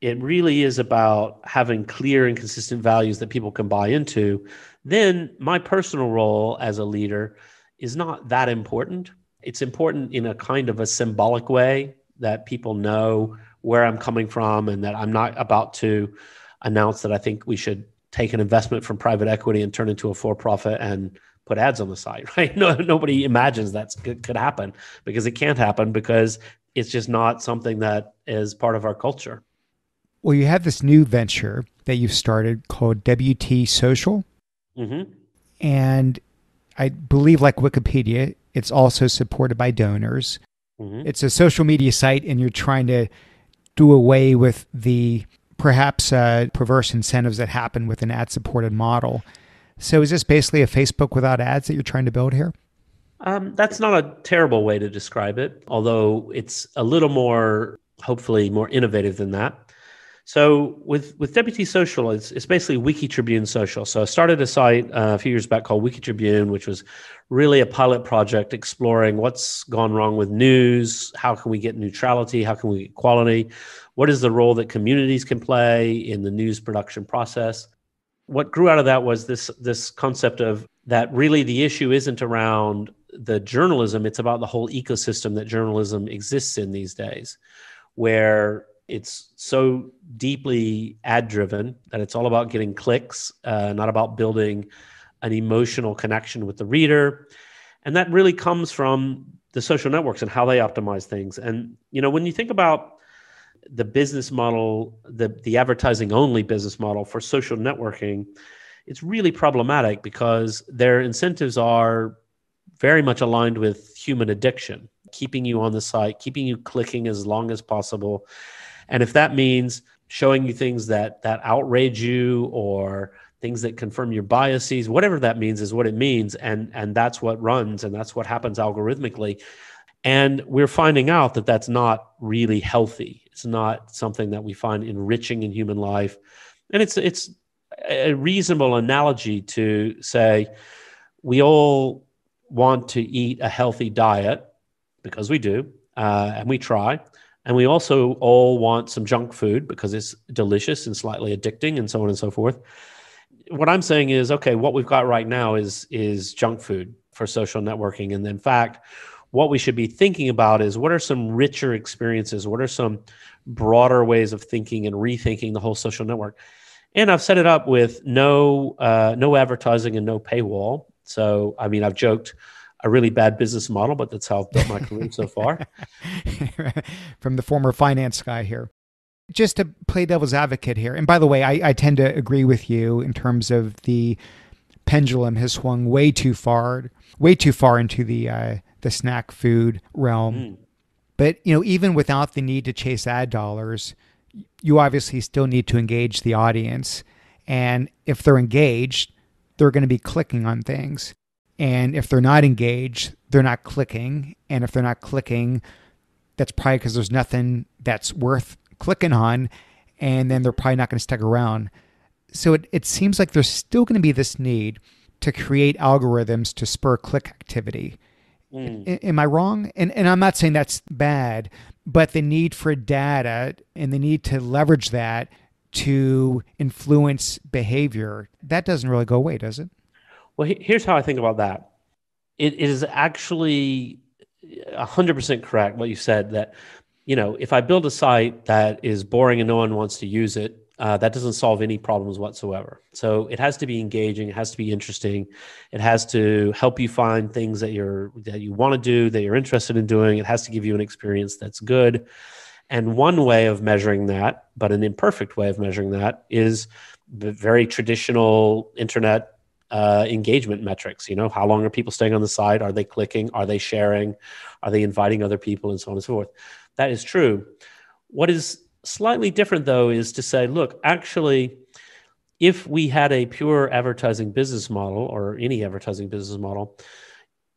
it really is about having clear and consistent values that people can buy into. Then, my personal role as a leader is not that important. It's important in a kind of a symbolic way that people know where I'm coming from and that I'm not about to announce that I think we should take an investment from private equity and turn into a for profit and put ads on the site, right? No, nobody imagines that could happen because it can't happen because it's just not something that is part of our culture. Well, you have this new venture that you've started called WT Social. Mm-hmm. And I believe, like Wikipedia, it's also supported by donors. Mm-hmm. It's a social media site, and you're trying to do away with the perhaps uh, perverse incentives that happen with an ad supported model. So, is this basically a Facebook without ads that you're trying to build here? Um, that's not a terrible way to describe it, although it's a little more, hopefully, more innovative than that. So with with Deputy Social, it's, it's basically Wiki Tribune Social. So I started a site uh, a few years back called Wiki Tribune, which was really a pilot project exploring what's gone wrong with news, how can we get neutrality, how can we get quality, what is the role that communities can play in the news production process. What grew out of that was this this concept of that really the issue isn't around the journalism, it's about the whole ecosystem that journalism exists in these days, where it's so deeply ad driven, that it's all about getting clicks, uh, not about building an emotional connection with the reader. And that really comes from the social networks and how they optimize things. And, you know, when you think about the business model, the, the advertising only business model for social networking, it's really problematic because their incentives are very much aligned with human addiction, keeping you on the site, keeping you clicking as long as possible. And if that means showing you things that that outrage you or things that confirm your biases whatever that means is what it means and and that's what runs and that's what happens algorithmically and we're finding out that that's not really healthy it's not something that we find enriching in human life and it's it's a reasonable analogy to say we all want to eat a healthy diet because we do uh, and we try and we also all want some junk food because it's delicious and slightly addicting and so on and so forth. What I'm saying is, okay, what we've got right now is is junk food for social networking. And in fact, what we should be thinking about is what are some richer experiences? What are some broader ways of thinking and rethinking the whole social network? And I've set it up with no uh, no advertising and no paywall. So I mean, I've joked a really bad business model, but that's how I've built my career so far. From the former finance guy here. Just to play devil's advocate here, and by the way, I, I tend to agree with you in terms of the pendulum has swung way too far, way too far into the uh, the snack food realm. Mm. But you know, even without the need to chase ad dollars, you obviously still need to engage the audience, and if they're engaged, they're going to be clicking on things. And if they're not engaged, they're not clicking. And if they're not clicking, that's probably because there's nothing that's worth clicking on. And then they're probably not going to stick around. So it, it seems like there's still going to be this need to create algorithms to spur click activity. Mm. am I wrong? And, and I'm not saying that's bad, but the need for data and the need to leverage that to influence behavior, that doesn't really go away, does it? Well, here's how I think about that. It is actually 100% correct what you said that, you know, if I build a site that is boring and no one wants to use it, uh, that doesn't solve any problems whatsoever. So it has to be engaging. It has to be interesting. It has to help you find things that you're that you want to do, that you're interested in doing. It has to give you an experience that's good. And one way of measuring that, but an imperfect way of measuring that, is the very traditional internet uh, engagement metrics. You know, how long are people staying on the site? Are they clicking? Are they sharing? Are they inviting other people, and so on and so forth? That is true. What is slightly different, though, is to say, look, actually, if we had a pure advertising business model or any advertising business model,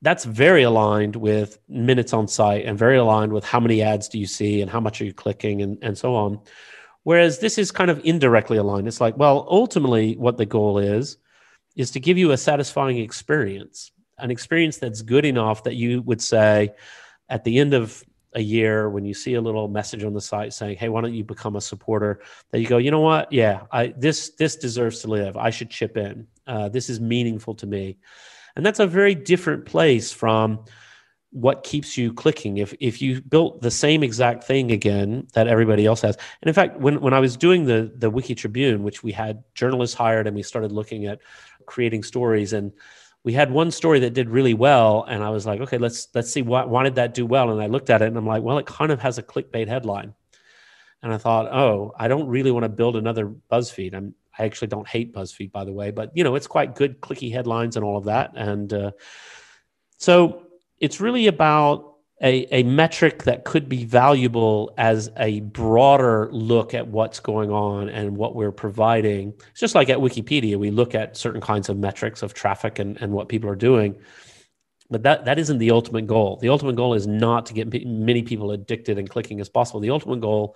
that's very aligned with minutes on site and very aligned with how many ads do you see and how much are you clicking and, and so on. Whereas this is kind of indirectly aligned. It's like, well, ultimately, what the goal is is to give you a satisfying experience, an experience that's good enough that you would say at the end of a year when you see a little message on the site saying hey why don't you become a supporter that you go you know what yeah I, this this deserves to live i should chip in uh, this is meaningful to me and that's a very different place from what keeps you clicking if if you built the same exact thing again that everybody else has and in fact when when i was doing the the wiki tribune which we had journalists hired and we started looking at creating stories and we had one story that did really well and i was like okay let's let's see why, why did that do well and i looked at it and i'm like well it kind of has a clickbait headline and i thought oh i don't really want to build another buzzfeed i'm i actually don't hate buzzfeed by the way but you know it's quite good clicky headlines and all of that and uh, so it's really about a, a metric that could be valuable as a broader look at what's going on and what we're providing. It's just like at Wikipedia, we look at certain kinds of metrics of traffic and, and what people are doing. But that, that isn't the ultimate goal. The ultimate goal is not to get many people addicted and clicking as possible. The ultimate goal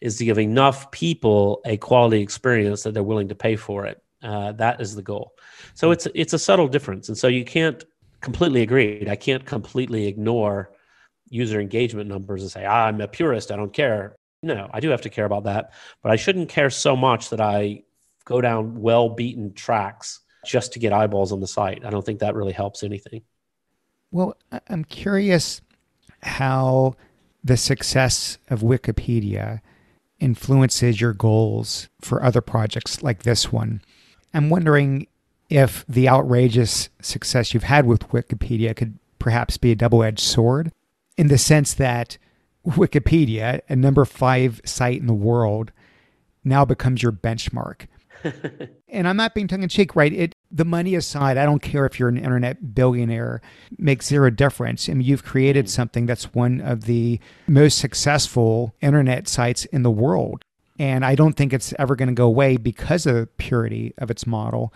is to give enough people a quality experience that they're willing to pay for it. Uh, that is the goal. So it's it's a subtle difference, and so you can't completely agree. I can't completely ignore user engagement numbers and say, ah, I'm a purist, I don't care. No, I do have to care about that, but I shouldn't care so much that I go down well beaten tracks just to get eyeballs on the site. I don't think that really helps anything. Well, I'm curious how the success of Wikipedia influences your goals for other projects like this one. I'm wondering if the outrageous success you've had with Wikipedia could perhaps be a double edged sword in the sense that Wikipedia, a number five site in the world, now becomes your benchmark. and I'm not being tongue in cheek, right? It the money aside, I don't care if you're an internet billionaire, makes zero difference. I mean, you've created mm. something that's one of the most successful internet sites in the world. And I don't think it's ever going to go away because of the purity of its model.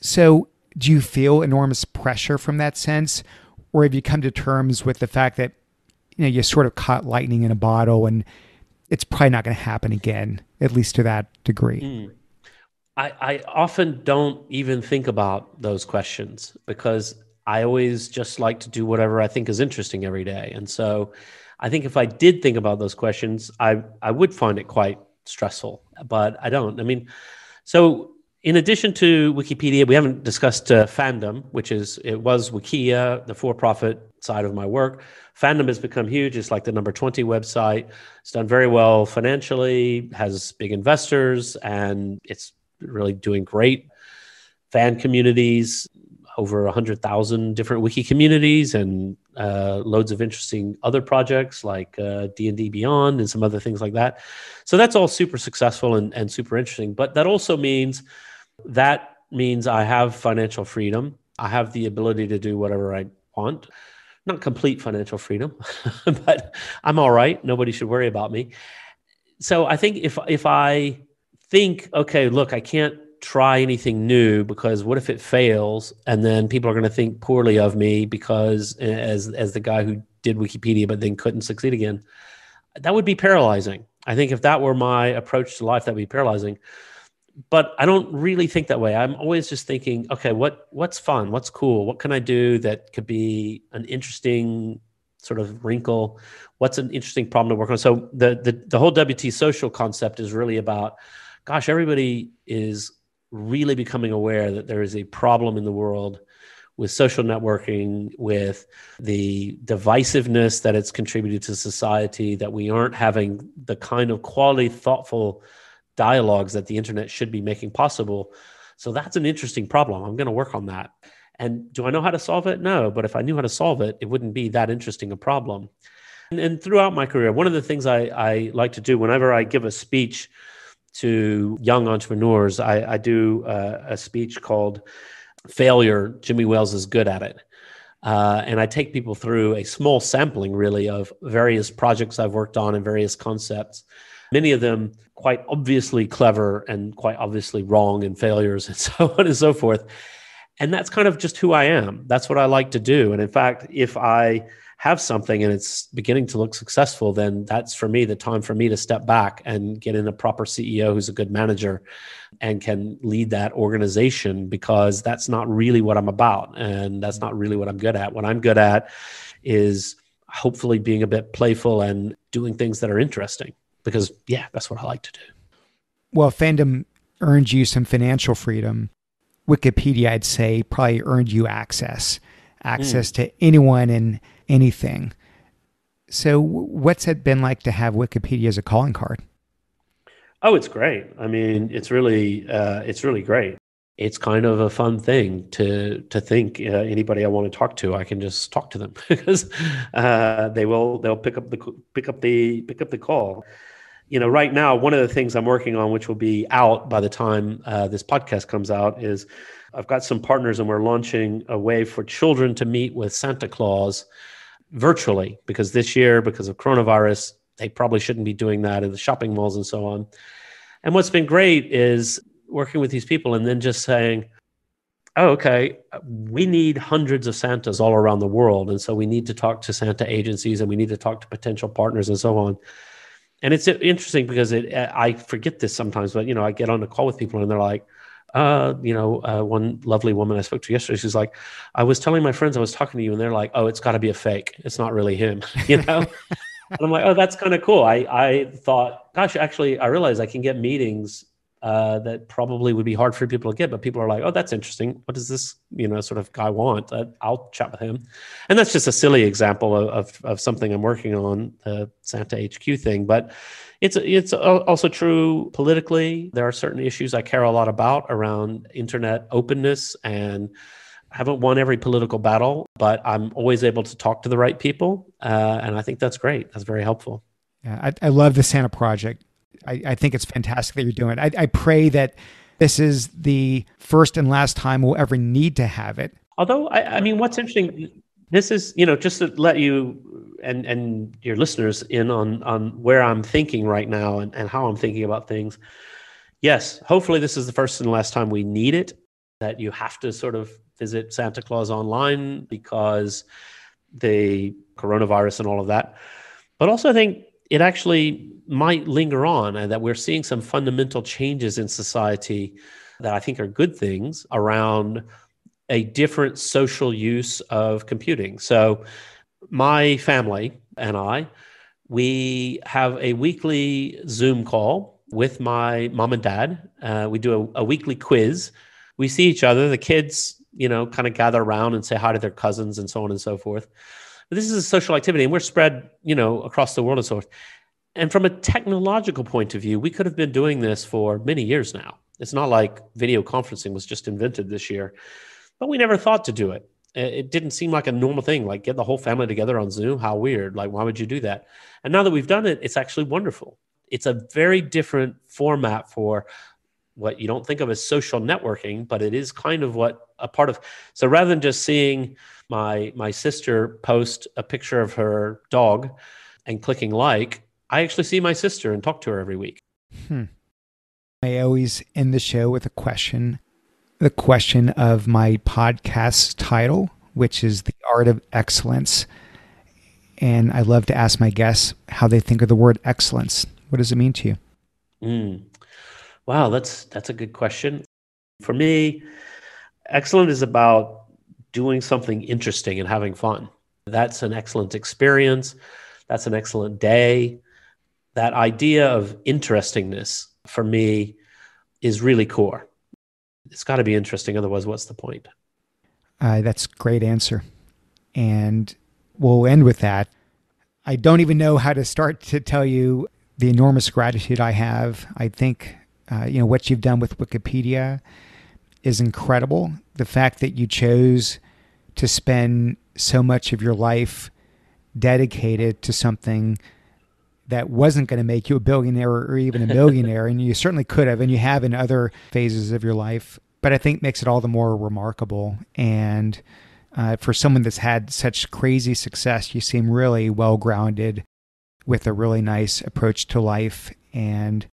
So, do you feel enormous pressure from that sense? Or have you come to terms with the fact that you know you sort of caught lightning in a bottle, and it's probably not going to happen again, at least to that degree. Mm. I, I often don't even think about those questions because I always just like to do whatever I think is interesting every day. And so I think if I did think about those questions, I, I would find it quite stressful, but I don't. I mean, so in addition to Wikipedia, we haven't discussed uh, fandom, which is it was Wikia, the for-profit side of my work. Fandom has become huge. It's like the number 20 website. It's done very well financially, has big investors, and it's really doing great. Fan communities, over 100,000 different wiki communities and uh, loads of interesting other projects like D&D uh, Beyond and some other things like that. So that's all super successful and, and super interesting. But that also means – that means I have financial freedom. I have the ability to do whatever I want. Not complete financial freedom, but I'm all right. Nobody should worry about me. So I think if if I think, okay, look, I can't try anything new because what if it fails and then people are going to think poorly of me because eh, as as the guy who did Wikipedia but then couldn't succeed again. That would be paralyzing. I think if that were my approach to life, that would be paralyzing but I don't really think that way. I'm always just thinking, okay, what what's fun? What's cool? What can I do that could be an interesting sort of wrinkle? What's an interesting problem to work on? So the the, the whole WT social concept is really about, gosh, everybody is really becoming aware that there is a problem in the world with social networking, with the divisiveness that it's contributed to society, that we aren't having the kind of quality, thoughtful dialogues that the internet should be making possible. So that's an interesting problem. I'm going to work on that. And do I know how to solve it? No, but if I knew how to solve it, it wouldn't be that interesting a problem. And, and throughout my career, one of the things I, I, like to do whenever I give a speech to young entrepreneurs, I, I do uh, a speech called Failure Jimmy Wales is Good at It. Uh, and I take people through a small sampling, really, of various projects I've worked on and various concepts many of them quite obviously clever and quite obviously wrong and failures and so on and so forth. And that's kind of just who I am. That's what I like to do. And in fact, if I have something and it's beginning to look successful, then that's for me the time for me to step back and get in a proper CEO who's a good manager and can lead that organization because that's not really what I'm about. And that's not really what I'm good at. What I'm good at is hopefully being a bit playful and doing things that are interesting because yeah, that's what I like to do. Well, fandom earned you some financial freedom. Wikipedia, I'd say, probably earned you access, access mm. to anyone and anything. So, what's it been like to have Wikipedia as a calling card? Oh, it's great. I mean, it's really, uh, it's really great. It's kind of a fun thing to to think. Uh, anybody I want to talk to, I can just talk to them because uh, they will they'll pick up the pick up the pick up the call you know, right now, one of the things I'm working on, which will be out by the time uh, this podcast comes out, is I've got some partners and we're launching a way for children to meet with Santa Claus virtually because this year, because of coronavirus, they probably shouldn't be doing that in the shopping malls and so on. And what's been great is working with these people and then just saying, oh, okay, we need hundreds of Santas all around the world. And so we need to talk to Santa agencies and we need to talk to potential partners and so on and it's interesting because it I forget this sometimes, but you know I get on a call with people and they're like, uh, you know, uh, one lovely woman I spoke to yesterday, she's like, I was telling my friends I was talking to you, and they're like, oh, it's got to be a fake. It's not really him, you know. and I'm like, oh, that's kind of cool. I I thought, gosh, actually, I realized I can get meetings uh, that probably would be hard for people to get, but people are like, oh, that's interesting. What does this, you know, sort of guy want? Uh, I'll chat with him. And that's just a silly example of, of, of something I'm working on, the Santa HQ thing. But it's, it's also true politically. There are certain issues I care a lot about around internet openness and I haven't won every political battle, but I'm always able to talk to the right people. Uh, and I think that's great. That's very helpful. Yeah, I, I love the Santa Project I, I think it's fantastic that you're doing it. I, I pray that this is the first and last time we'll ever need to have it. Although, I, I mean, what's interesting, this is, you know, just to let you and, and your listeners in on, on where I'm thinking right now and, and how I'm thinking about things. Yes, hopefully, this is the first and last time we need it, that you have to sort of visit Santa Claus online because the coronavirus and all of that. But also, I think it actually might linger on and that we're seeing some fundamental changes in society that I think are good things around a different social use of computing. So, my family and I, we have a weekly Zoom call with my mom and dad. Uh, we do a, a weekly quiz. We see each other. The kids, you know, kind of gather around and say hi to their cousins and so on and so forth this is a social activity and we're spread, you know, across the world and so forth. And from a technological point of view, we could have been doing this for many years now. It's not like video conferencing was just invented this year, but we never thought to do it. It didn't seem like a normal thing, like get the whole family together on Zoom. How weird. Like, why would you do that? And now that we've done it, it's actually wonderful. It's a very different format for what you don't think of as social networking, but it is kind of what a part of. So rather than just seeing my my sister post a picture of her dog and clicking like, I actually see my sister and talk to her every week. Hmm. I always end the show with a question. The question of my podcast's title, which is The Art of Excellence. And I love to ask my guests how they think of the word excellence. What does it mean to you? Mm. Wow, that's that's a good question. For me, excellent is about doing something interesting and having fun. That's an excellent experience. That's an excellent day. That idea of interestingness for me is really core. It's got to be interesting, otherwise, what's the point? Uh, that's great answer, and we'll end with that. I don't even know how to start to tell you the enormous gratitude I have. I think uh, you know what you've done with Wikipedia is incredible. The fact that you chose to spend so much of your life dedicated to something that wasn't going to make you a billionaire or even a millionaire, and you certainly could have, and you have in other phases of your life. But I think makes it all the more remarkable. And uh, for someone that's had such crazy success, you seem really well grounded with a really nice approach to life and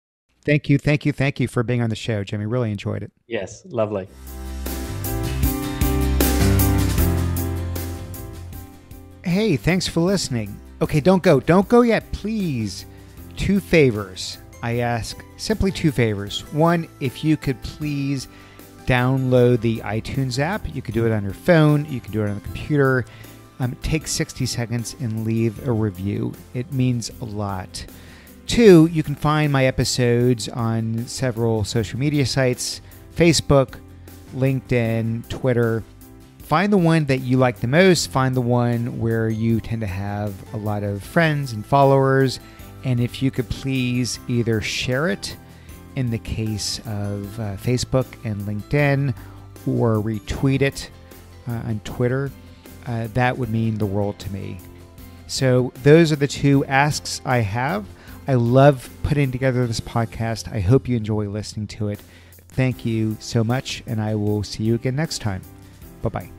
Thank you, thank you, thank you for being on the show, Jimmy. Really enjoyed it. Yes, lovely. Hey, thanks for listening. Okay, don't go. Don't go yet, please. Two favors. I ask simply two favors. One, if you could please download the iTunes app. You can do it on your phone, you can do it on the computer. Um, take 60 seconds and leave a review. It means a lot. Two, you can find my episodes on several social media sites Facebook, LinkedIn, Twitter. Find the one that you like the most, find the one where you tend to have a lot of friends and followers. And if you could please either share it in the case of uh, Facebook and LinkedIn or retweet it uh, on Twitter, uh, that would mean the world to me. So, those are the two asks I have. I love putting together this podcast. I hope you enjoy listening to it. Thank you so much, and I will see you again next time. Bye bye.